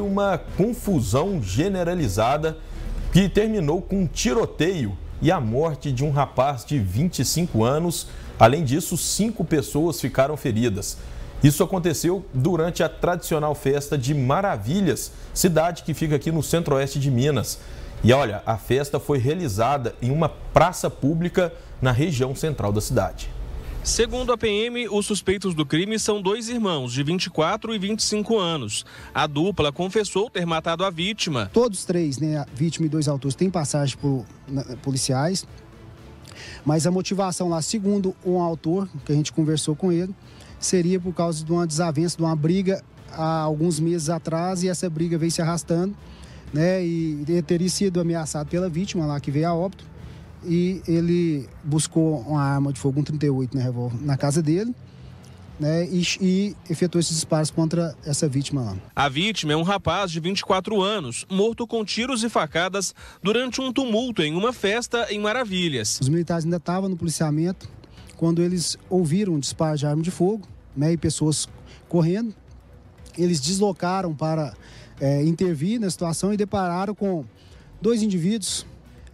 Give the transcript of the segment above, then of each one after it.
Uma confusão generalizada que terminou com um tiroteio e a morte de um rapaz de 25 anos. Além disso, cinco pessoas ficaram feridas. Isso aconteceu durante a tradicional festa de Maravilhas, cidade que fica aqui no centro-oeste de Minas. E olha, a festa foi realizada em uma praça pública na região central da cidade. Segundo a PM, os suspeitos do crime são dois irmãos de 24 e 25 anos. A dupla confessou ter matado a vítima. Todos três, né, a vítima e dois autores, têm passagem por na, policiais. Mas a motivação lá, segundo um autor, que a gente conversou com ele, seria por causa de uma desavença, de uma briga há alguns meses atrás e essa briga veio se arrastando, né, e teria sido ameaçado pela vítima lá que veio a óbito e ele buscou uma arma de fogo, um 38, né, revólver, na casa dele. Né, e, e, efetuou esses disparos contra essa vítima lá. A vítima é um rapaz de 24 anos, morto com tiros e facadas durante um tumulto em uma festa em Maravilhas. Os militares ainda estavam no policiamento quando eles ouviram um disparo de arma de fogo né, e pessoas correndo. Eles deslocaram para é, intervir na situação e depararam com dois indivíduos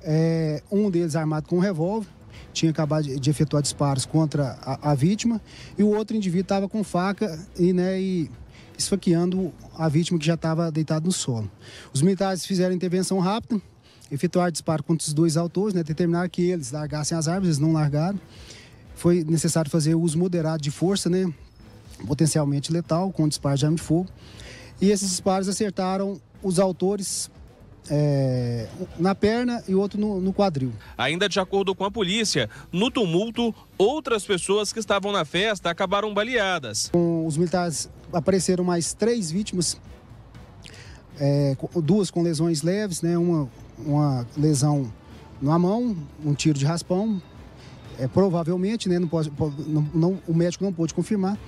é, um deles armado com um revólver, tinha acabado de efetuar disparos contra a, a vítima, e o outro indivíduo estava com faca e, né, e esfaqueando a vítima que já estava deitada no solo. Os militares fizeram intervenção rápida, efetuaram disparo contra os dois autores, né, determinaram que eles largassem as armas, eles não largaram. Foi necessário fazer uso moderado de força, né, potencialmente letal, com disparos de arma de fogo. E esses disparos acertaram os autores é, na perna e outro no, no quadril. Ainda de acordo com a polícia, no tumulto, outras pessoas que estavam na festa acabaram baleadas. Com os militares apareceram mais três vítimas, é, duas com lesões leves, né, uma, uma lesão na mão, um tiro de raspão, é, provavelmente, né, não pode, não, não, o médico não pôde confirmar,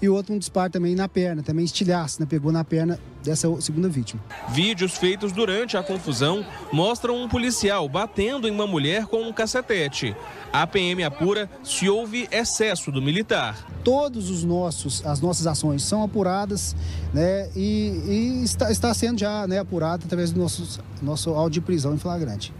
e outro um disparo também na perna, também estilhaço, né? Pegou na perna dessa segunda vítima. Vídeos feitos durante a confusão mostram um policial batendo em uma mulher com um cacetete. A PM apura se houve excesso do militar. Todos os nossos, as nossas ações são apuradas, né? E, e está, está sendo já né, através do nosso, nosso áudio de prisão em flagrante.